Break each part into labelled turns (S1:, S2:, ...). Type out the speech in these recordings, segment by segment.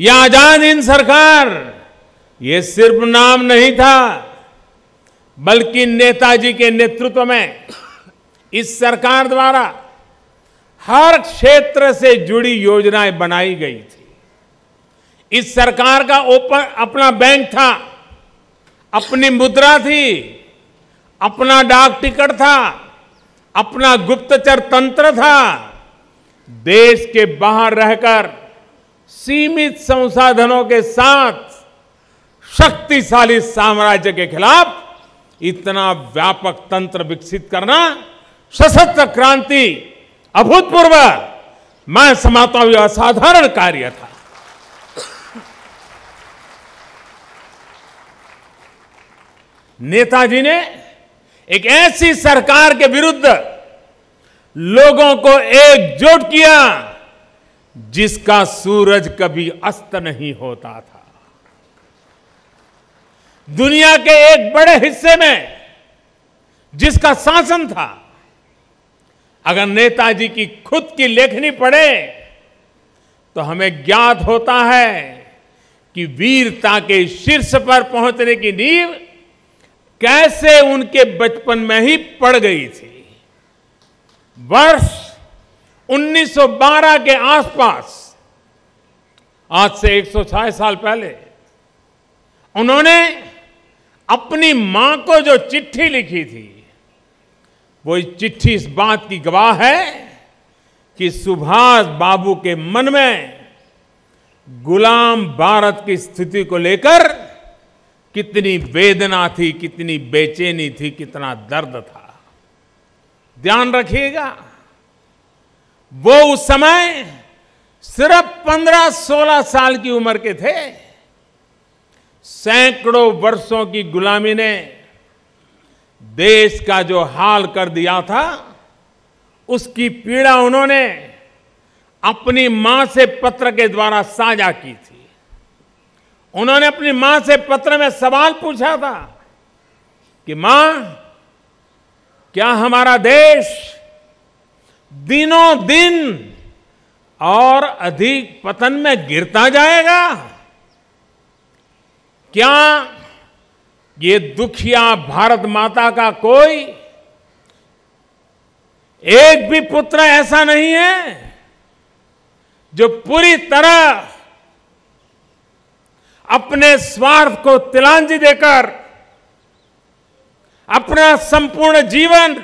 S1: यह आजाद हिंद सरकार ये सिर्फ नाम नहीं था बल्कि नेताजी के नेतृत्व में इस सरकार द्वारा हर क्षेत्र से जुड़ी योजनाएं बनाई गई थी इस सरकार का ओपन अपना बैंक था अपनी मुद्रा थी अपना डाक टिकट था अपना गुप्तचर तंत्र था देश के बाहर रहकर सीमित संसाधनों के साथ शक्तिशाली साम्राज्य के खिलाफ इतना व्यापक तंत्र विकसित करना सशस्त्र क्रांति अभूतपूर्व मैं समाता हूं असाधारण कार्य था नेताजी ने एक ऐसी सरकार के विरुद्ध लोगों को एकजुट किया जिसका सूरज कभी अस्त नहीं होता था दुनिया के एक बड़े हिस्से में जिसका शासन था अगर नेताजी की खुद की लेखनी पढ़े तो हमें ज्ञात होता है कि वीरता के शीर्ष पर पहुंचने की नींव कैसे उनके बचपन में ही पड़ गई थी वर्ष 1912 के आसपास आज से एक साल पहले उन्होंने अपनी मां को जो चिट्ठी लिखी थी वो चिट्ठी इस बात की गवाह है कि सुभाष बाबू के मन में गुलाम भारत की स्थिति को लेकर कितनी वेदना थी कितनी बेचैनी थी कितना दर्द था ध्यान रखिएगा वो उस समय सिर्फ 15-16 साल की उम्र के थे सैकड़ों वर्षों की गुलामी ने देश का जो हाल कर दिया था उसकी पीड़ा उन्होंने अपनी मां से पत्र के द्वारा साझा की थी उन्होंने अपनी मां से पत्र में सवाल पूछा था कि मां क्या हमारा देश दिनों दिन और अधिक पतन में गिरता जाएगा क्या ये दुखिया भारत माता का कोई एक भी पुत्र ऐसा नहीं है जो पूरी तरह अपने स्वार्थ को तिलांजलि देकर अपना संपूर्ण जीवन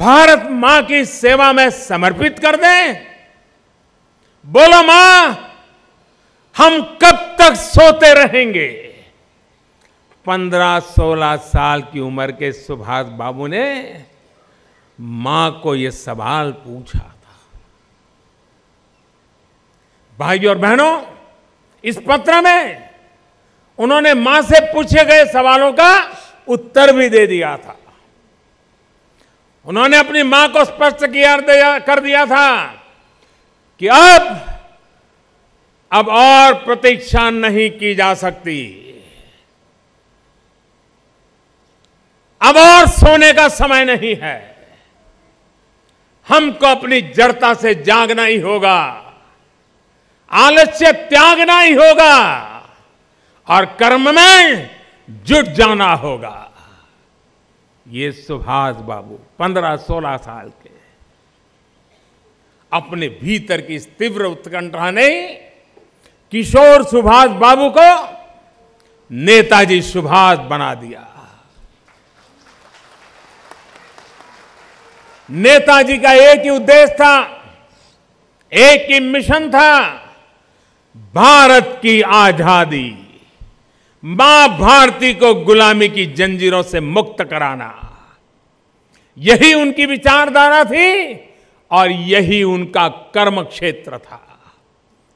S1: भारत मां की सेवा में समर्पित कर दें बोलो मां हम कब तक सोते रहेंगे पंद्रह सोलह साल की उम्र के सुभाष बाबू ने मां को यह सवाल पूछा था भाई और बहनों इस पत्र में उन्होंने मां से पूछे गए सवालों का उत्तर भी दे दिया था उन्होंने अपनी मां को स्पष्ट किया कर दिया था कि अब अब और प्रतीक्षा नहीं की जा सकती अब और सोने का समय नहीं है हमको अपनी जड़ता से जागना ही होगा आलस्य त्यागना ही होगा और कर्म में जुट जाना होगा ये सुभाष बाबू पंद्रह सोलह साल के अपने भीतर की इस तीव्र उत्कंठा ने किशोर सुभाष बाबू को नेताजी सुभाष बना दिया नेताजी का एक ही उद्देश्य था एक ही मिशन था भारत की आजादी मां भारती को गुलामी की जंजीरों से मुक्त कराना यही उनकी विचारधारा थी और यही उनका कर्म क्षेत्र था